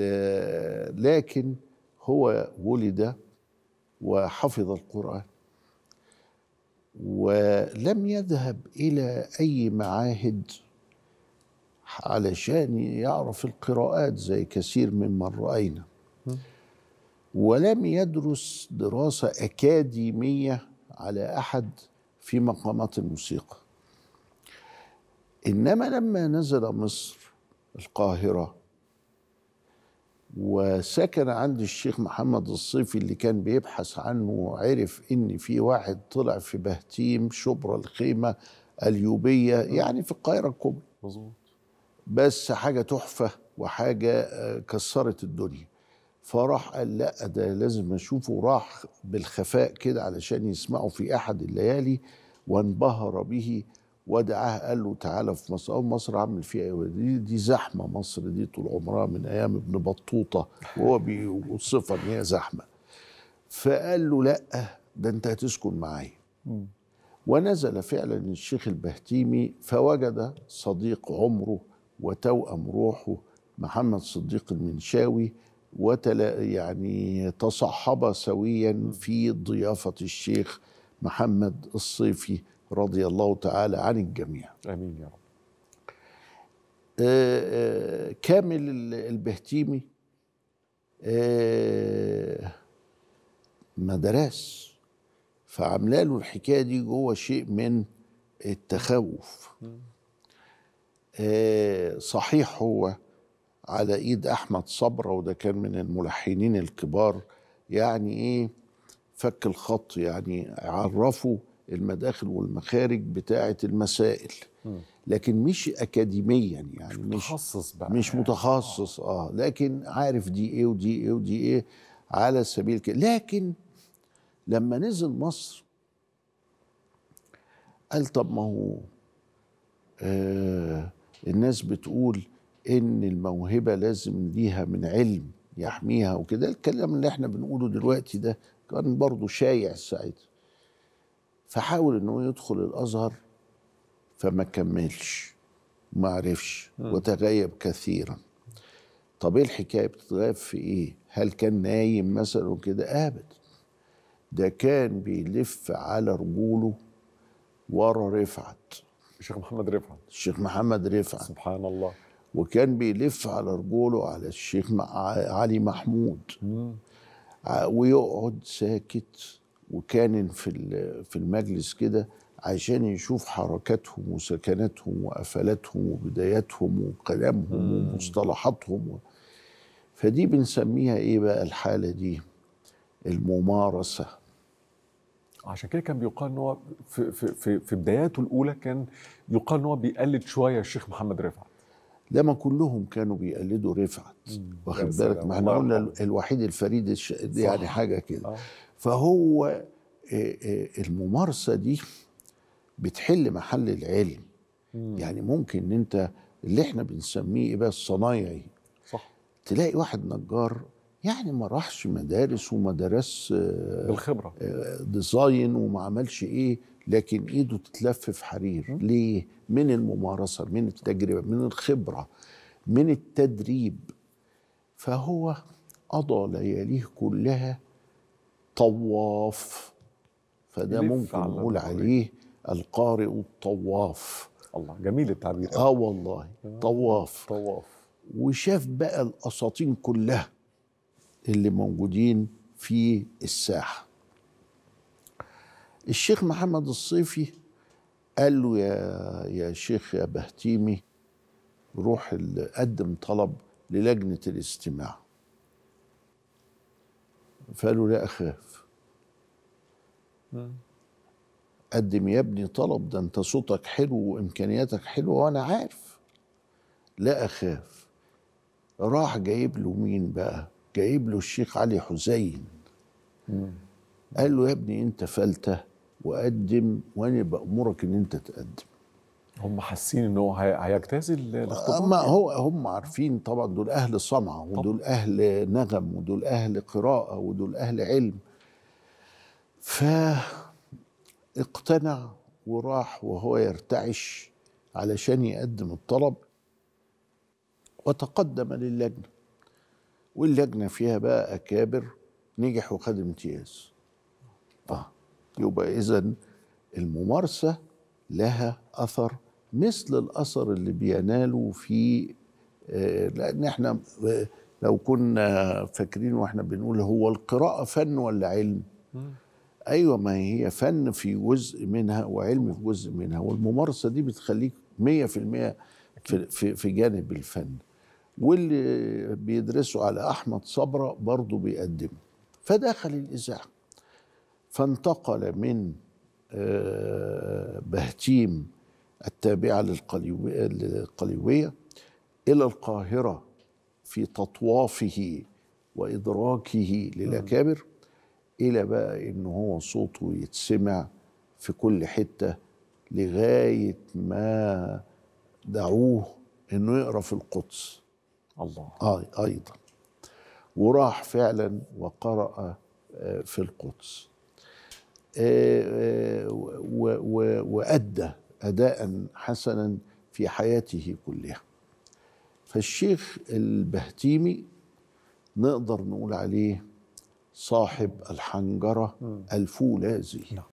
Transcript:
آه، لكن هو ولد وحفظ القرآن ولم يذهب إلى أي معاهد علشان يعرف القراءات زي كثير ممن رأينا ولم يدرس دراسة أكاديمية على أحد في مقامات الموسيقى إنما لما نزل مصر القاهرة وسكن عند الشيخ محمد الصيفي اللي كان بيبحث عنه وعرف ان في واحد طلع في بهتيم شبرا الخيمه اليوبيه يعني في القاهره الكبرى مظبوط بس حاجه تحفه وحاجه آه، كسرت الدنيا فراح قال لا ده لازم اشوفه راح بالخفاء كده علشان يسمعه في احد الليالي وانبهر به ودعاه قال له تعالى في مصر أو مصر عامل فيها ايه دي, دي زحمه مصر دي طول عمرها من ايام ابن بطوطه وهو بيوصفها ان هي زحمه فقال له لا ده انت هتسكن معايا ونزل فعلا الشيخ البهتيمي فوجد صديق عمره وتوأم روحه محمد صديق المنشاوي وتلا يعني تصحب سويا في ضيافة الشيخ محمد الصيفي رضي الله تعالى عن الجميع امين يا رب آه، آه، كامل البهتيمي آه، ما درس فعامله له الحكايه دي جوه شيء من التخوف صحيح هو على ايد احمد صبره وده كان من الملحنين الكبار يعني ايه فك الخط يعني عرفوا المداخل والمخارج بتاعه المسائل لكن مش اكاديميا يعني مش متخصص بقى مش متخصص اه لكن عارف دي ايه ودي ايه ودي ايه على سبيل كده لكن لما نزل مصر قال طب ما هو آه الناس بتقول ان الموهبه لازم ليها من علم يحميها وكده الكلام اللي احنا بنقوله دلوقتي ده كان برضه شايع ساعتها فحاول ان هو يدخل الازهر فما كملش ما عرفش وتغيب كثيرا طب ايه الحكايه بتتغيب في ايه هل كان نايم مثلا وكده ابدا ده كان بيلف على رجوله ورا رفعت الشيخ محمد رفعت الشيخ محمد رفعت سبحان الله وكان بيلف على رجوله على الشيخ علي محمود ويقعد ساكت وكان في في المجلس كده عشان يشوف حركاتهم وسكناتهم وقفلاتهم وبداياتهم وكلامهم ومصطلحاتهم فدي بنسميها ايه بقى الحاله دي الممارسه عشان كده كان بيقال ان هو في, في, في بداياته الاولى كان يقال ان هو بيقلد شويه الشيخ محمد رفعت لما كلهم كانوا بيقلدوا رفعت واخد بالك ما احنا قلنا الوحيد الفريد الش... يعني حاجه كده آه. فهو آه، آه، الممارسه دي بتحل محل العلم مم. يعني ممكن ان انت اللي احنا بنسميه ايه بقى الصنايعي صح تلاقي واحد نجار يعني ما راحش مدارس وما درس آه، بالخبره ديزاين وما عملش ايه لكن ايده تتلف في حرير ليه من الممارسه من التجربه من الخبره من التدريب فهو قضى لياليه كلها طواف فده ممكن نقول عليه القارئ الطواف الله جميل التعبير اه والله طواف طواف وشاف بقى الاساطين كلها اللي موجودين في الساحه الشيخ محمد الصيفي قال له يا يا شيخ يا بهتيمي روح قدم طلب للجنه الاستماع فقالوا لا اخاف نعم. قدم يا ابني طلب ده انت صوتك حلو وامكانياتك حلوه وانا عارف لا اخاف راح جايب له مين بقى جايب له الشيخ علي حسين نعم. قال له يا ابني انت فلته وقدم وانا بامرك ان انت تقدم هم حاسين ان هو هيجتازل الاختبار ما هو هم عارفين طبعا دول اهل صنعه ودول اهل نغم ودول اهل قراءه ودول اهل علم فاقتنع وراح وهو يرتعش علشان يقدم الطلب وتقدم للجنه واللجنه فيها بقى اكابر نجح وخد امتياز اه يبقى اذا الممارسه لها اثر مثل الاثر اللي بيناله في آه، لان احنا آه، لو كنا فاكرين واحنا بنقول هو القراءه فن ولا علم ايوه ما هي فن في جزء منها وعلم في جزء منها والممارسه دي بتخليك 100% في في جانب الفن واللي بيدرسوا على احمد صبره برضه بيقدمه فدخل الاذاعه فانتقل من آه، بهتيم التابعة للقليوية إلى القاهرة في تطوافه وإدراكه للأكابر إلى بقى إن هو صوته يتسمع في كل حتة لغاية ما دعوه إنه يقرأ في القدس الله أيضا وراح فعلا وقرأ آه، في القدس آه، آه، وأدى اداء حسنا في حياته كلها فالشيخ البهتيمي نقدر نقول عليه صاحب الحنجره الفولاذي نعم.